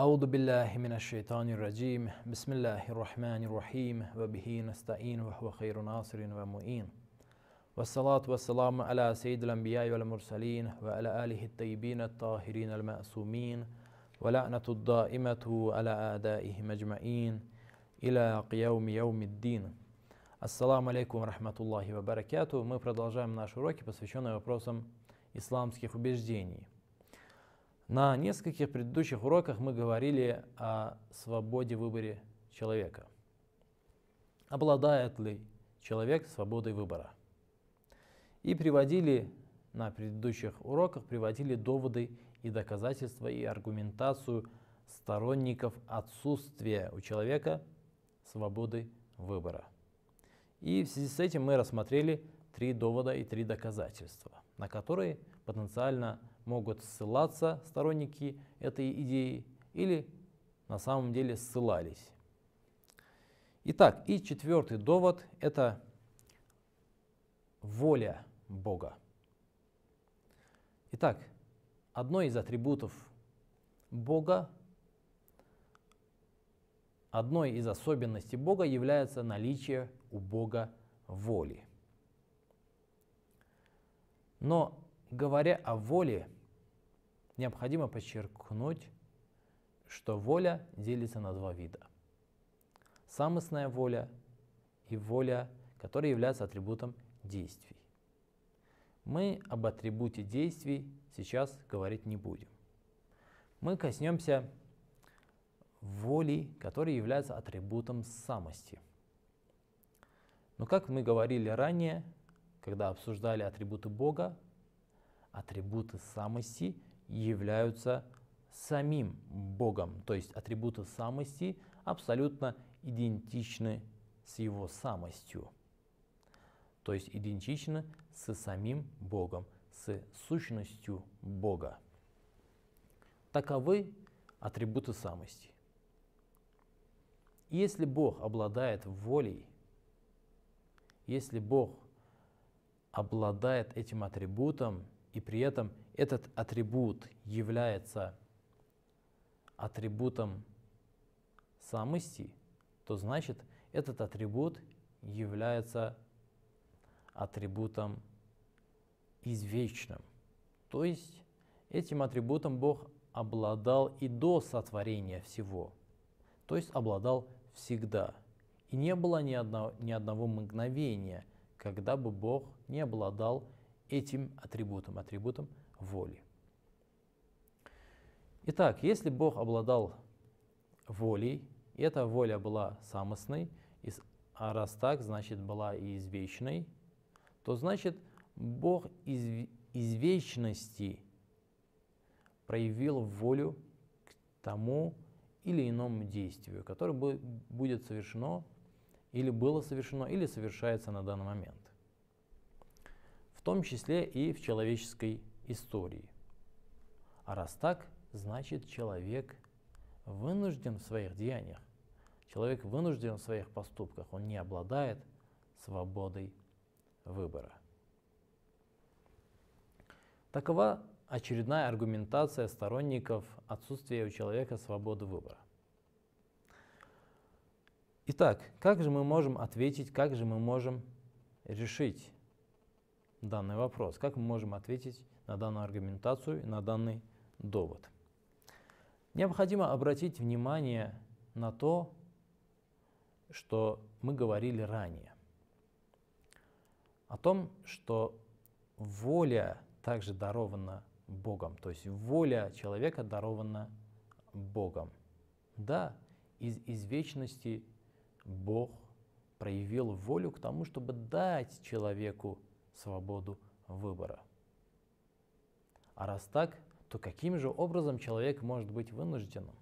أعوذ بالله من الشيطان الرجيم بسم الله الرحمن الرحيم وبه نستعين وهو خير ناصر ومؤين والصلاة والسلام على سيد الأنبياء والمرسلين وعلى آله الطيبين الطاهرين المأسومين ولعنة الدائمة على أعدائهم أجمعين إلى قيوم يوم الدين السلام عليكم ورحمة الله وبركاته Мы продолжаем наши уроки, посвященные вопросам исламских убеждений – На нескольких предыдущих уроках мы говорили о свободе выборе человека. Обладает ли человек свободой выбора? И приводили на предыдущих уроках приводили доводы и доказательства и аргументацию сторонников отсутствия у человека свободы выбора. И в связи с этим мы рассмотрели три довода и три доказательства, на которые потенциально могут ссылаться сторонники этой идеи или на самом деле ссылались. Итак, и четвертый довод – это воля Бога. Итак, одно из атрибутов Бога, одной из особенностей Бога является наличие у Бога воли. Но Говоря о воле, необходимо подчеркнуть, что воля делится на два вида. Самостная воля и воля, которая является атрибутом действий. Мы об атрибуте действий сейчас говорить не будем. Мы коснемся воли, которая является атрибутом самости. Но как мы говорили ранее, когда обсуждали атрибуты Бога, атрибуты самости являются самим Богом. То есть атрибуты самости абсолютно идентичны с его самостью. То есть идентичны с самим Богом, с сущностью Бога. Таковы атрибуты самости. Если Бог обладает волей, если Бог обладает этим атрибутом, и при этом этот атрибут является атрибутом самости, то значит этот атрибут является атрибутом извечным. То есть этим атрибутом Бог обладал и до сотворения всего, то есть обладал всегда. И не было ни одного, ни одного мгновения, когда бы Бог не обладал этим атрибутом, атрибутом воли. Итак, если Бог обладал волей, и эта воля была самостной, а раз так, значит, была и извечной, то значит, Бог из, из вечности проявил волю к тому или иному действию, которое будет совершено или было совершено, или совершается на данный момент в том числе и в человеческой истории. А раз так, значит человек вынужден в своих деяниях, человек вынужден в своих поступках, он не обладает свободой выбора. Такова очередная аргументация сторонников отсутствия у человека свободы выбора. Итак, как же мы можем ответить, как же мы можем решить данный вопрос? Как мы можем ответить на данную аргументацию и на данный довод? Необходимо обратить внимание на то, что мы говорили ранее. О том, что воля также дарована Богом, то есть воля человека дарована Богом. Да, из, из вечности Бог проявил волю к тому, чтобы дать человеку свободу выбора. А раз так, то каким же образом человек может быть вынужденным?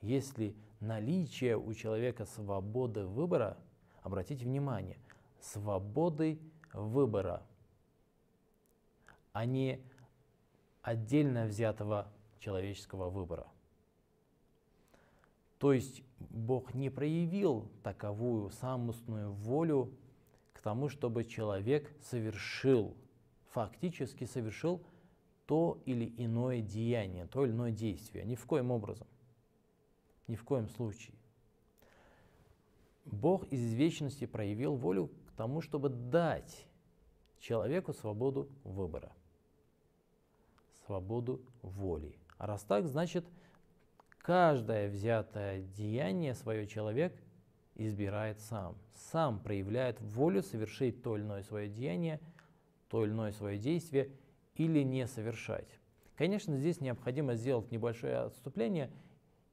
Если наличие у человека свободы выбора, обратите внимание, свободы выбора, а не отдельно взятого человеческого выбора. То есть Бог не проявил таковую самостную волю тому, чтобы человек совершил, фактически совершил то или иное деяние, то или иное действие. Ни в коем образом. Ни в коем случае. Бог из вечности проявил волю к тому, чтобы дать человеку свободу выбора, свободу воли. А раз так, значит, каждое взятое деяние свое человек избирает сам, сам проявляет волю совершить то или иное свое деяние, то или иное свое действие или не совершать. Конечно, здесь необходимо сделать небольшое отступление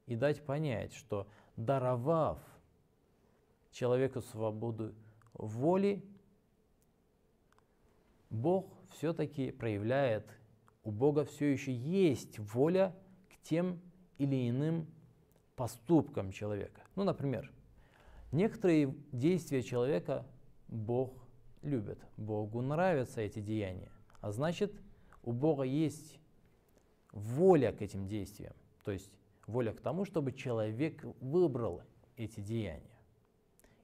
и дать понять, что даровав человеку свободу воли, Бог все-таки проявляет, у Бога все еще есть воля к тем или иным поступкам человека. Ну, например, Некоторые действия человека Бог любит, Богу нравятся эти деяния. А значит, у Бога есть воля к этим действиям, то есть воля к тому, чтобы человек выбрал эти деяния.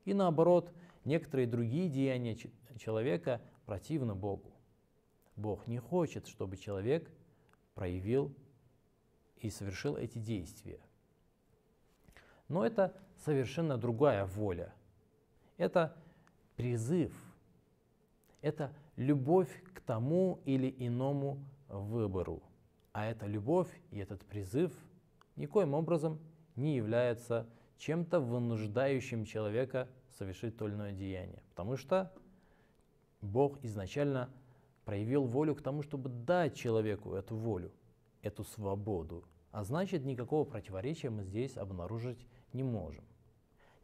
И наоборот, некоторые другие деяния человека противны Богу. Бог не хочет, чтобы человек проявил и совершил эти действия. Но это совершенно другая воля. Это призыв. Это любовь к тому или иному выбору. А эта любовь и этот призыв никоим образом не является чем-то вынуждающим человека совершить то или иное деяние. Потому что Бог изначально проявил волю к тому, чтобы дать человеку эту волю, эту свободу. А значит, никакого противоречия мы здесь обнаружить не можем.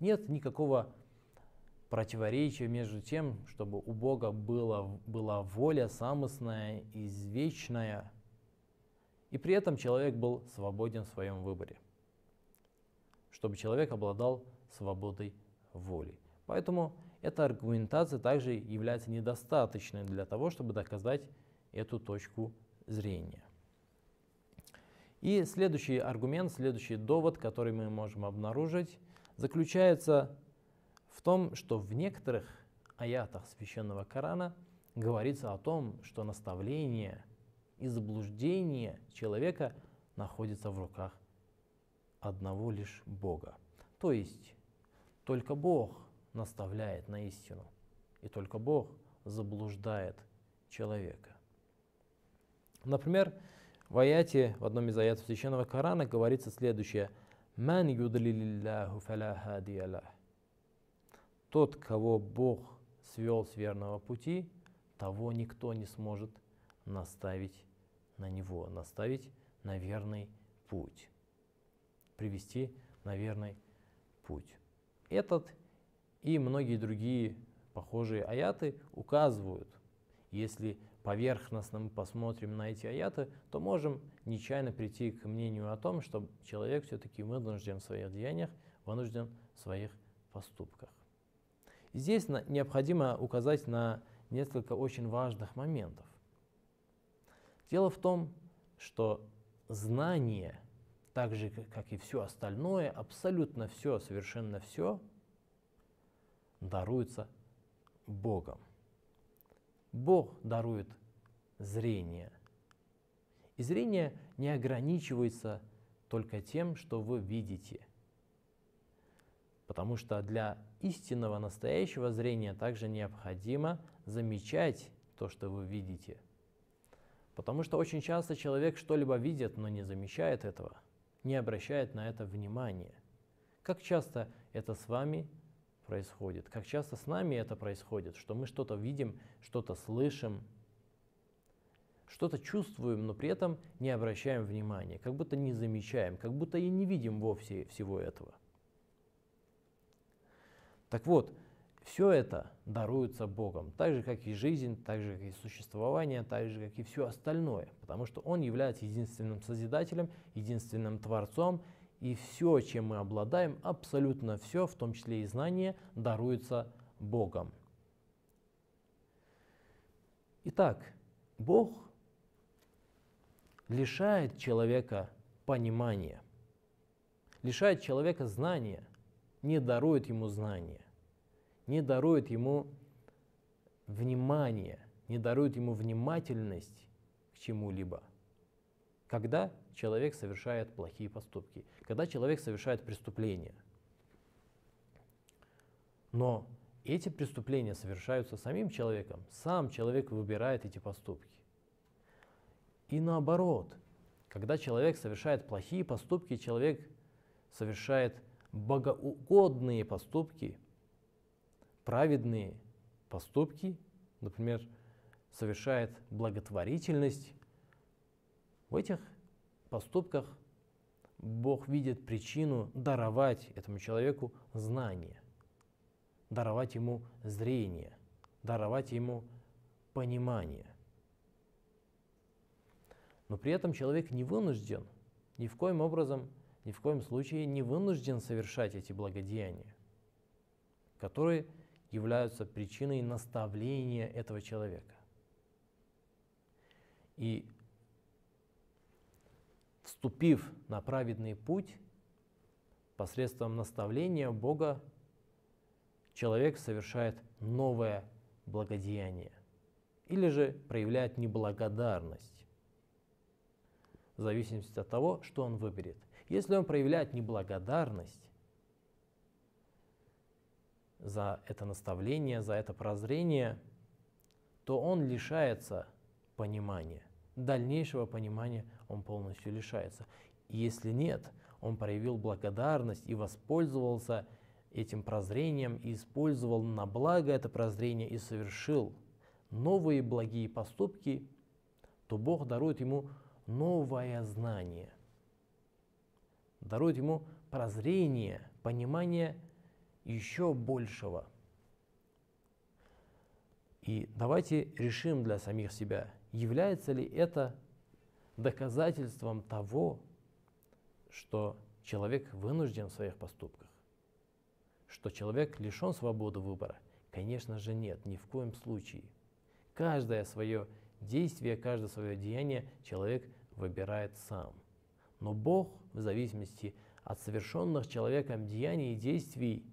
Нет никакого противоречия между тем, чтобы у Бога было, была воля самостная, извечная, и при этом человек был свободен в своем выборе, чтобы человек обладал свободой воли. Поэтому эта аргументация также является недостаточной для того, чтобы доказать эту точку зрения. И следующий аргумент, следующий довод, который мы можем обнаружить, заключается в том, что в некоторых аятах священного Корана говорится о том, что наставление и заблуждение человека находится в руках одного лишь Бога. То есть только Бог наставляет на истину, и только Бог заблуждает человека. Например, в аяте, в одном из аятов Священного Корана говорится следующее. «Ман юдалиллаху фаляхадиялах». Тот, кого Бог свел с верного пути, того никто не сможет наставить на него, наставить на верный путь, привести на верный путь. Этот и многие другие похожие аяты указывают, если поверхностно мы посмотрим на эти аяты, то можем нечаянно прийти к мнению о том, что человек все-таки вынужден в своих деяниях, вынужден в своих поступках. здесь на, необходимо указать на несколько очень важных моментов. Дело в том, что знание, так же как и все остальное, абсолютно все, совершенно все, даруется Богом. Бог дарует зрение. И зрение не ограничивается только тем, что вы видите. Потому что для истинного настоящего зрения также необходимо замечать то, что вы видите. Потому что очень часто человек что-либо видит, но не замечает этого, не обращает на это внимания. Как часто это с вами происходит? Как часто с нами это происходит, что мы что-то видим, что-то слышим, что-то чувствуем, но при этом не обращаем внимания, как будто не замечаем, как будто и не видим вовсе всего этого. Так вот, все это даруется Богом, так же, как и жизнь, так же, как и существование, так же, как и все остальное, потому что Он является единственным Созидателем, единственным Творцом, и все, чем мы обладаем, абсолютно все, в том числе и знания, даруется Богом. Итак, Бог лишает человека понимания, лишает человека знания, не дарует ему знания, не дарует ему внимания, не дарует ему внимательность к чему-либо. Когда человек совершает плохие поступки, когда человек совершает преступления. Но эти преступления совершаются самим человеком, сам человек выбирает эти поступки. И наоборот, когда человек совершает плохие поступки, человек совершает богоугодные поступки, праведные поступки, например, совершает благотворительность, в этих поступках Бог видит причину даровать этому человеку знание, даровать ему зрение, даровать ему понимание но при этом человек не вынужден, ни в коем образом, ни в коем случае не вынужден совершать эти благодеяния, которые являются причиной наставления этого человека. И вступив на праведный путь, посредством наставления Бога человек совершает новое благодеяние или же проявляет неблагодарность в зависимости от того, что он выберет. Если он проявляет неблагодарность за это наставление, за это прозрение, то он лишается понимания. Дальнейшего понимания он полностью лишается. Если нет, он проявил благодарность и воспользовался этим прозрением, и использовал на благо это прозрение и совершил новые благие поступки, то Бог дарует ему новое знание, дарует ему прозрение, понимание еще большего. И давайте решим для самих себя, является ли это доказательством того, что человек вынужден в своих поступках, что человек лишен свободы выбора. Конечно же нет, ни в коем случае. Каждое свое Действие, каждое свое деяние человек выбирает сам. Но Бог, в зависимости от совершенных человеком деяний и действий,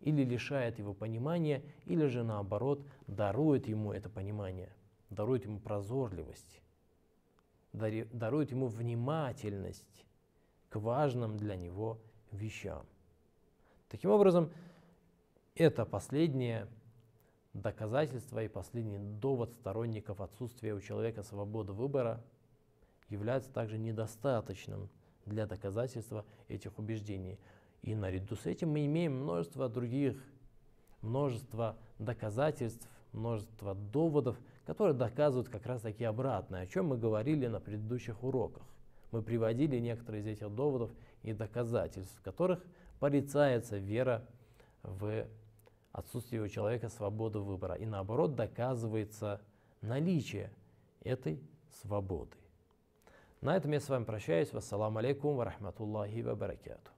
или лишает его понимания, или же наоборот дарует ему это понимание, дарует ему прозорливость, дарует ему внимательность к важным для него вещам. Таким образом, это последнее Доказательство и последний довод сторонников отсутствия у человека свободы выбора является также недостаточным для доказательства этих убеждений. И наряду с этим мы имеем множество других, множество доказательств, множество доводов, которые доказывают как раз таки обратное, о чем мы говорили на предыдущих уроках. Мы приводили некоторые из этих доводов и доказательств, в которых порицается вера в отсутствие у человека свободы выбора. И наоборот доказывается наличие этой свободы. На этом я с вами прощаюсь. Вассаламу алейкум ва рахматуллахи ва баракату.